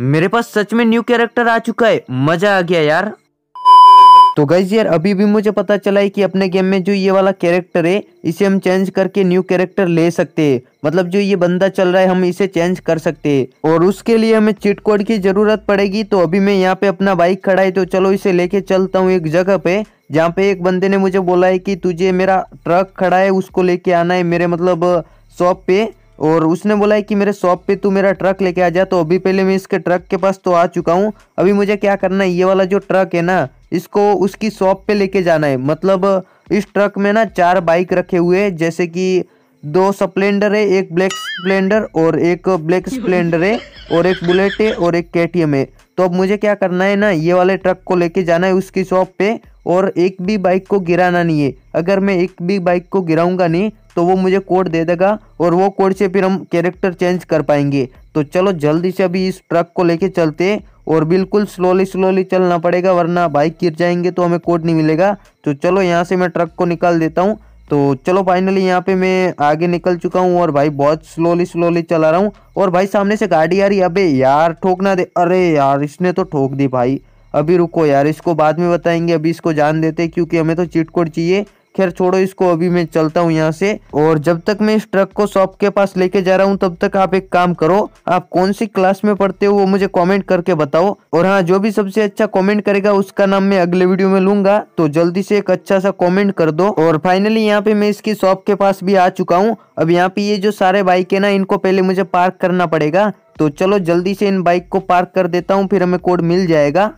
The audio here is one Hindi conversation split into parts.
मेरे पास सच में न्यू कैरेक्टर आ चुका है मजा आ गया यार तो गाइज यार अभी भी मुझे पता चला है कि अपने गेम में जो ये वाला कैरेक्टर है इसे हम चेंज करके न्यू कैरेक्टर ले सकते हैं मतलब जो ये बंदा चल रहा है हम इसे चेंज कर सकते हैं और उसके लिए हमें चिट कोड की जरूरत पड़ेगी तो अभी मैं यहाँ पे अपना बाइक खड़ा है तो चलो इसे लेके चलता हूँ एक जगह पे जहाँ पे एक बंदे ने मुझे बोला है कि तुझे मेरा ट्रक खड़ा है उसको लेके आना है मेरे मतलब शॉप पे और उसने बोला है कि मेरे शॉप पे तू मेरा ट्रक लेके आ जा तो अभी पहले मैं इसके ट्रक के पास तो आ चुका हूँ अभी मुझे क्या करना है ये वाला जो ट्रक है ना इसको उसकी शॉप पे लेके जाना है मतलब इस ट्रक में ना चार बाइक रखे हुए हैं जैसे कि दो स्प्लेंडर है एक ब्लैक स्प्लेंडर और एक ब्लैक स्प्लेंडर है और एक बुलेट है और एक के है तो अब मुझे क्या करना है ना ये वाले ट्रक को लेके जाना है उसकी शॉप पे और एक भी बाइक को गिराना नहीं है अगर मैं एक भी बाइक को गिराऊंगा नहीं तो वो मुझे कोड दे देगा और वो कोड से फिर हम कैरेक्टर चेंज कर पाएंगे तो चलो जल्दी से अभी इस ट्रक को लेके चलते और बिल्कुल स्लोली स्लोली चलना पड़ेगा वरना बाइक गिर जाएंगे तो हमें कोड नहीं मिलेगा तो चलो यहाँ से मैं ट्रक को निकाल देता हूँ तो चलो फाइनली यहाँ पे मैं आगे निकल चुका हूँ और भाई बहुत स्लोली स्लोली चला रहा हूँ और भाई सामने से गाड़ी आ रही अबे यार ठोक ना दे अरे यार इसने तो ठोक दी भाई अभी रुको यार इसको बाद में बताएंगे अभी इसको जान देते क्योंकि हमें तो चिट कोड चाहिए खैर छोड़ो इसको अभी मैं चलता हूँ यहाँ से और जब तक मैं इस ट्रक को शॉप के पास लेके जा रहा हूँ तब तक आप एक काम करो आप कौन सी क्लास में पढ़ते हो वो मुझे कमेंट करके बताओ और हाँ जो भी सबसे अच्छा कमेंट करेगा उसका नाम मैं अगले वीडियो में लूंगा तो जल्दी से एक अच्छा सा कमेंट कर दो और फाइनली यहाँ पे मैं इसकी शॉप के पास भी आ चुका हूँ अब यहाँ पे ये जो सारे बाइक है ना इनको पहले मुझे पार्क करना पड़ेगा तो चलो जल्दी से इन बाइक को पार्क कर देता हूँ फिर हमें कोड मिल जाएगा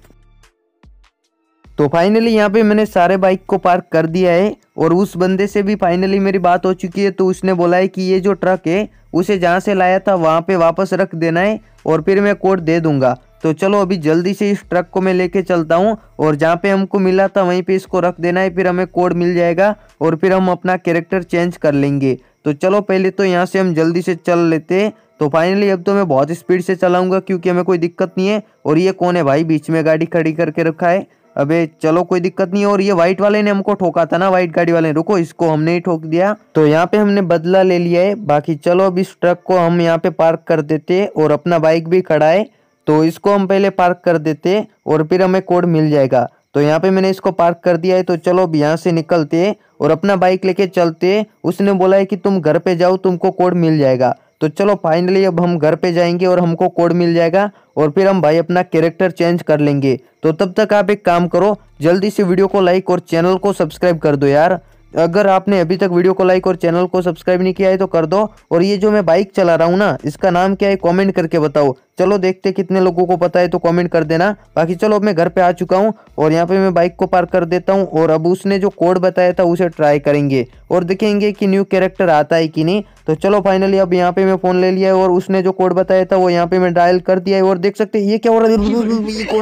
तो फाइनली यहाँ पे मैंने सारे बाइक को पार्क कर दिया है और उस बंदे से भी फाइनली मेरी बात हो चुकी है तो उसने बोला है कि ये जो ट्रक है उसे जहाँ से लाया था वहाँ पे वापस रख देना है और फिर मैं कोड दे दूंगा तो चलो अभी जल्दी से इस ट्रक को मैं लेके चलता हूँ और जहाँ पे हमको मिला था वहीं पे इसको रख देना है फिर हमें कोड मिल जाएगा और फिर हम अपना कैरेक्टर चेंज कर लेंगे तो चलो पहले तो यहाँ से हम जल्दी से चल लेते तो फाइनली अब तो मैं बहुत स्पीड से चलाऊंगा क्योंकि हमें कोई दिक्कत नहीं है और ये कौन है भाई बीच में गाड़ी खड़ी करके रखा है अबे चलो कोई दिक्कत नहीं और ये व्हाइट वाले ने हमको ठोका था ना व्हाइट गाड़ी वाले रुको इसको हमने ही ठोक दिया तो यहाँ पे हमने बदला ले लिया है बाकी चलो अभी इस ट्रक को हम यहाँ पे पार्क कर देते और अपना बाइक भी खड़ा है तो इसको हम पहले पार्क कर देते और फिर हमें कोड मिल जाएगा तो यहाँ पे मैंने इसको पार्क कर दिया है तो चलो अब यहाँ से निकलते और अपना बाइक लेके चलते उसने बोला है कि तुम घर पे जाओ तुमको कोड मिल जाएगा तो चलो फाइनली अब हम घर पे जाएंगे और हमको कोड मिल जाएगा और फिर हम भाई अपना कैरेक्टर चेंज कर लेंगे तो तब तक आप एक काम करो जल्दी से वीडियो को लाइक और चैनल को सब्सक्राइब कर दो यार अगर आपने अभी तक वीडियो को लाइक और चैनल को सब्सक्राइब नहीं किया है तो कर दो और ये जो मैं बाइक चला रहा हूँ ना इसका नाम क्या है कमेंट करके बताओ चलो देखते कितने लोगों को पता है तो कमेंट कर देना बाकी चलो अब मैं घर पे आ चुका हूँ और यहाँ पे मैं बाइक को पार्क कर देता हूँ और अब उसने जो कोड बताया था उसे ट्राई करेंगे और देखेंगे कि न्यू कैरेक्टर आता है कि नहीं तो चलो फाइनली अब यहाँ पे मैं फ़ोन ले लिया है और उसने जो कोड बताया था वो यहाँ पे मैं डायल कर दिया है और देख सकते ये क्या हो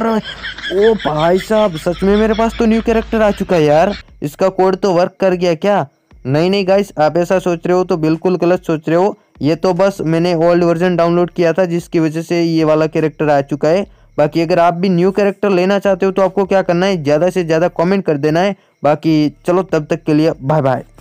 रहा है ओ भाई साहब सच में मेरे पास तो न्यू कैरेक्टर आ चुका है यार इसका कोड तो वर्क कर गया क्या नहीं नहीं गाइस आप ऐसा सोच रहे हो तो बिल्कुल गलत सोच रहे हो ये तो बस मैंने ओल्ड वर्जन डाउनलोड किया था जिसकी वजह से ये वाला कैरेक्टर आ चुका है बाकी अगर आप भी न्यू कैरेक्टर लेना चाहते हो तो आपको क्या करना है ज़्यादा से ज़्यादा कमेंट कर देना है बाकी चलो तब तक के लिए बाय बाय